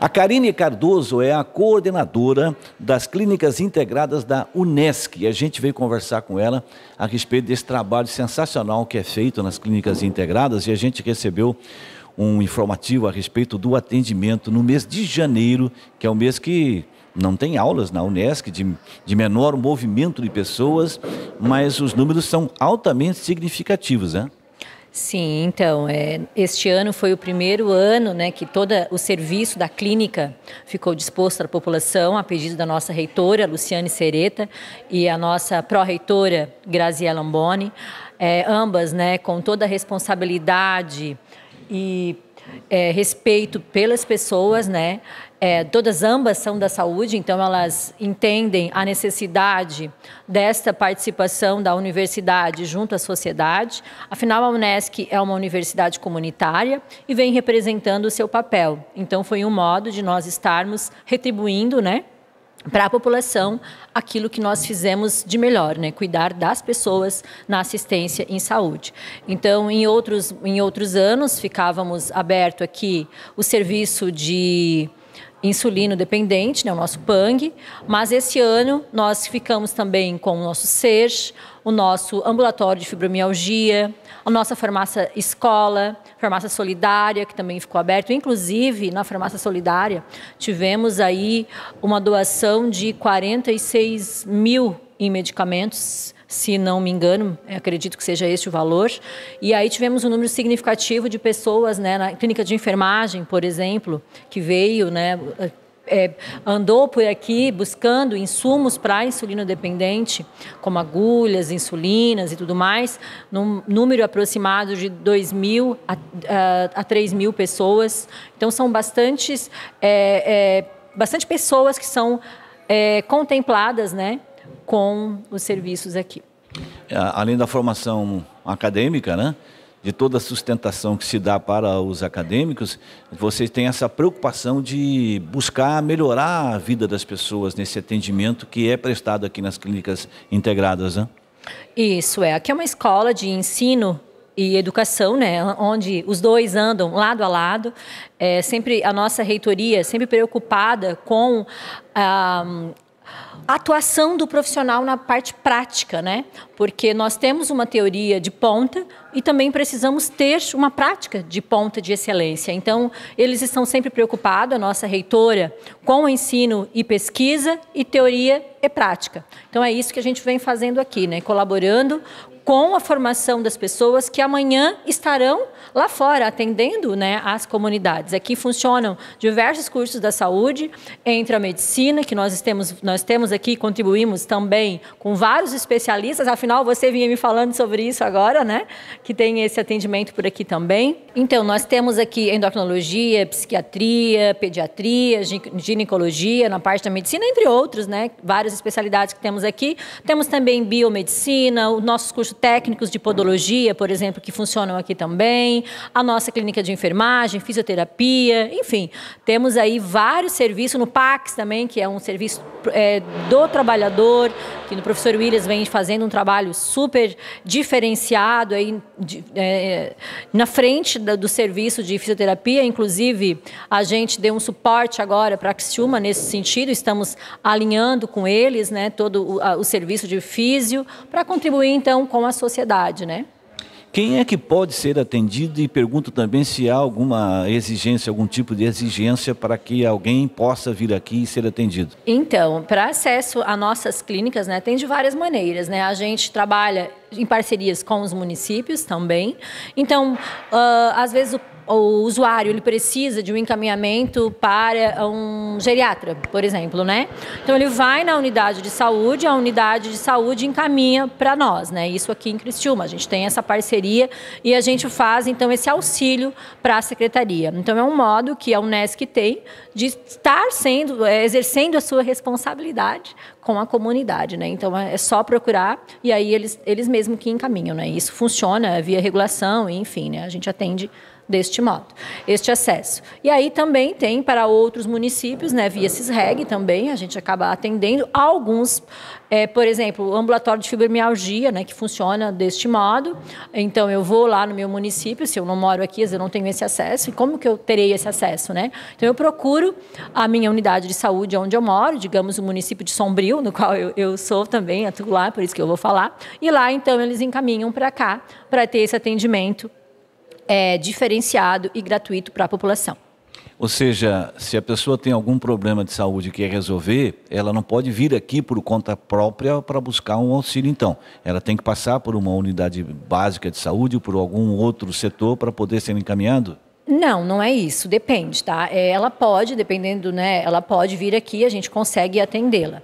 A Karine Cardoso é a coordenadora das clínicas integradas da UNESCO. A gente veio conversar com ela a respeito desse trabalho sensacional que é feito nas clínicas integradas e a gente recebeu um informativo a respeito do atendimento no mês de janeiro, que é o mês que não tem aulas na Unesc, de, de menor movimento de pessoas, mas os números são altamente significativos, né? Sim, então, é, este ano foi o primeiro ano né, que todo o serviço da clínica ficou disposto à população, a pedido da nossa reitora, Luciane Sereta, e a nossa pró-reitora, Grazia Lamboni, é, ambas né, com toda a responsabilidade e é, respeito pelas pessoas, né? É, todas ambas são da saúde, então elas entendem a necessidade desta participação da universidade junto à sociedade. Afinal, a Unesc é uma universidade comunitária e vem representando o seu papel. Então, foi um modo de nós estarmos retribuindo, né? para a população aquilo que nós fizemos de melhor, né? cuidar das pessoas na assistência em saúde. Então, em outros, em outros anos, ficávamos aberto aqui o serviço de insulino dependente, né, o nosso PANG, mas esse ano nós ficamos também com o nosso SERS, o nosso ambulatório de fibromialgia, a nossa farmácia escola, farmácia solidária, que também ficou aberto. Inclusive, na farmácia solidária, tivemos aí uma doação de 46 mil em medicamentos se não me engano, é, acredito que seja este o valor. E aí tivemos um número significativo de pessoas, né, na clínica de enfermagem, por exemplo, que veio, né, é, é andou por aqui buscando insumos para insulino dependente, como agulhas, insulinas e tudo mais, num número aproximado de 2 mil a, a, a 3 mil pessoas. Então, são bastantes, é, é, bastante pessoas que são é, contempladas, né? com os serviços aqui. É, além da formação acadêmica, né? de toda a sustentação que se dá para os acadêmicos, vocês têm essa preocupação de buscar melhorar a vida das pessoas nesse atendimento que é prestado aqui nas clínicas integradas, né? Isso é. Aqui é uma escola de ensino e educação, né, onde os dois andam lado a lado. É sempre a nossa reitoria é sempre preocupada com ah, atuação do profissional na parte prática, né? Porque nós temos uma teoria de ponta e também precisamos ter uma prática de ponta de excelência. Então, eles estão sempre preocupados, a nossa reitora, com o ensino e pesquisa e teoria e prática. Então, é isso que a gente vem fazendo aqui, né? Colaborando com a formação das pessoas que amanhã estarão lá fora atendendo né, as comunidades. Aqui funcionam diversos cursos da saúde, entre a medicina, que nós temos, nós temos aqui, contribuímos também com vários especialistas, afinal você vinha me falando sobre isso agora, né? Que tem esse atendimento por aqui também. Então, nós temos aqui endocrinologia, psiquiatria, pediatria, ginecologia, na parte da medicina, entre outros, né? Várias especialidades que temos aqui. Temos também biomedicina, os nossos cursos técnicos de podologia, por exemplo, que funcionam aqui também, a nossa clínica de enfermagem, fisioterapia, enfim, temos aí vários serviços no Pax também, que é um serviço é, do trabalhador, que o professor Williams vem fazendo um trabalho super diferenciado aí de, é, na frente da, do serviço de fisioterapia, inclusive a gente deu um suporte agora para a Xiuma nesse sentido, estamos alinhando com eles, né, todo o, a, o serviço de físio para contribuir então com com a sociedade, né? Quem é que pode ser atendido? E pergunto também se há alguma exigência, algum tipo de exigência para que alguém possa vir aqui e ser atendido. Então, para acesso a nossas clínicas, né, tem de várias maneiras, né? A gente trabalha em parcerias com os municípios também. Então, uh, às vezes o o usuário ele precisa de um encaminhamento para um geriatra, por exemplo, né? Então ele vai na unidade de saúde, a unidade de saúde encaminha para nós, né? Isso aqui em Criciúma, a gente tem essa parceria e a gente faz então esse auxílio para a secretaria. Então é um modo que a UNESCO tem de estar sendo é, exercendo a sua responsabilidade com a comunidade, né? Então é, é só procurar e aí eles eles mesmo que encaminham, né? Isso funciona via regulação, enfim, né? A gente atende deste modo, este acesso. E aí também tem para outros municípios, né, via CISREG também, a gente acaba atendendo alguns, é, por exemplo, o ambulatório de fibromialgia, né, que funciona deste modo. Então eu vou lá no meu município, se eu não moro aqui, eu não tenho esse acesso, e como que eu terei esse acesso, né? Então eu procuro a minha unidade de saúde onde eu moro, digamos o município de Sombrio, no qual eu, eu sou também, atuo lá, por isso que eu vou falar, e lá então eles encaminham para cá para ter esse atendimento é, diferenciado e gratuito para a população. Ou seja, se a pessoa tem algum problema de saúde que quer resolver, ela não pode vir aqui por conta própria para buscar um auxílio, então. Ela tem que passar por uma unidade básica de saúde ou por algum outro setor para poder ser encaminhado? Não, não é isso. Depende, tá? É, ela pode, dependendo, né? Ela pode vir aqui, a gente consegue atendê-la.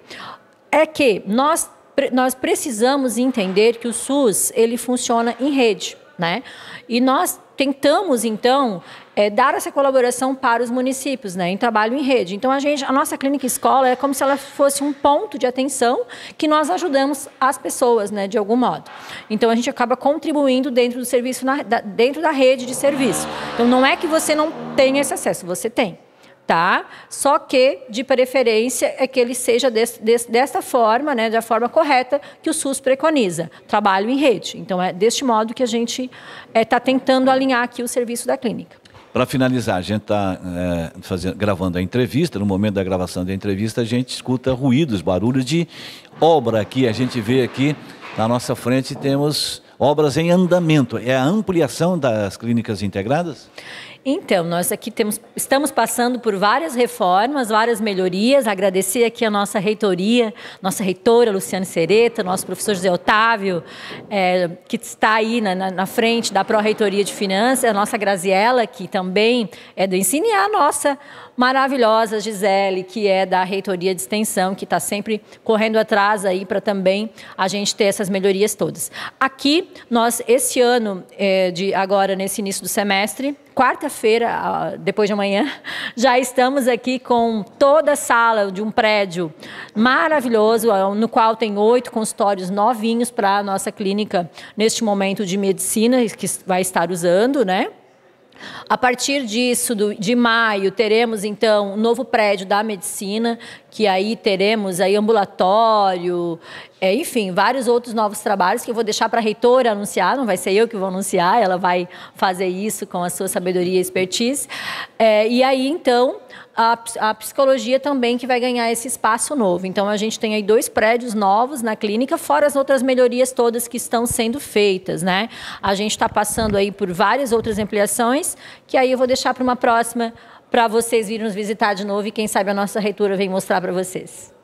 É que nós, nós precisamos entender que o SUS ele funciona em rede. Né? E nós tentamos, então, é, dar essa colaboração para os municípios, né, em trabalho em rede. Então, a, gente, a nossa clínica escola é como se ela fosse um ponto de atenção que nós ajudamos as pessoas, né, de algum modo. Então, a gente acaba contribuindo dentro do serviço, na, da, dentro da rede de serviço. Então, não é que você não tenha esse acesso, você tem tá? Só que, de preferência, é que ele seja des, des, desta forma, né, da forma correta que o SUS preconiza, trabalho em rede. Então, é deste modo que a gente está é, tá tentando alinhar aqui o serviço da clínica. Para finalizar, a gente está é, gravando a entrevista. No momento da gravação da entrevista, a gente escuta ruídos, barulhos de obra aqui. A gente vê aqui na nossa frente temos obras em andamento. É a ampliação das clínicas integradas? Então, nós aqui temos, estamos passando por várias reformas, várias melhorias. Agradecer aqui a nossa reitoria, nossa reitora Luciane Sereta, nosso professor José Otávio, é, que está aí na, na, na frente da Pró-Reitoria de Finanças, a nossa Graziela, que também é do ensino, e a nossa maravilhosa Gisele, que é da Reitoria de Extensão, que está sempre correndo atrás aí para também a gente ter essas melhorias todas. Aqui, nós, esse ano, é, de agora, nesse início do semestre, quarta-feira, ah, depois de amanhã, já estamos aqui com toda a sala de um prédio maravilhoso, ah, no qual tem oito consultórios novinhos para a nossa clínica neste momento de medicina que vai estar usando, né? A partir disso, de maio, teremos então um novo prédio da medicina, que aí teremos aí ambulatório, é, enfim, vários outros novos trabalhos que eu vou deixar para a reitora anunciar, não vai ser eu que vou anunciar, ela vai fazer isso com a sua sabedoria e expertise. É, e aí, então, a, a psicologia também que vai ganhar esse espaço novo. Então, a gente tem aí dois prédios novos na clínica, fora as outras melhorias todas que estão sendo feitas, né? A gente está passando aí por várias outras ampliações, que aí eu vou deixar para uma próxima, para vocês virem nos visitar de novo e quem sabe a nossa reitora vem mostrar para vocês.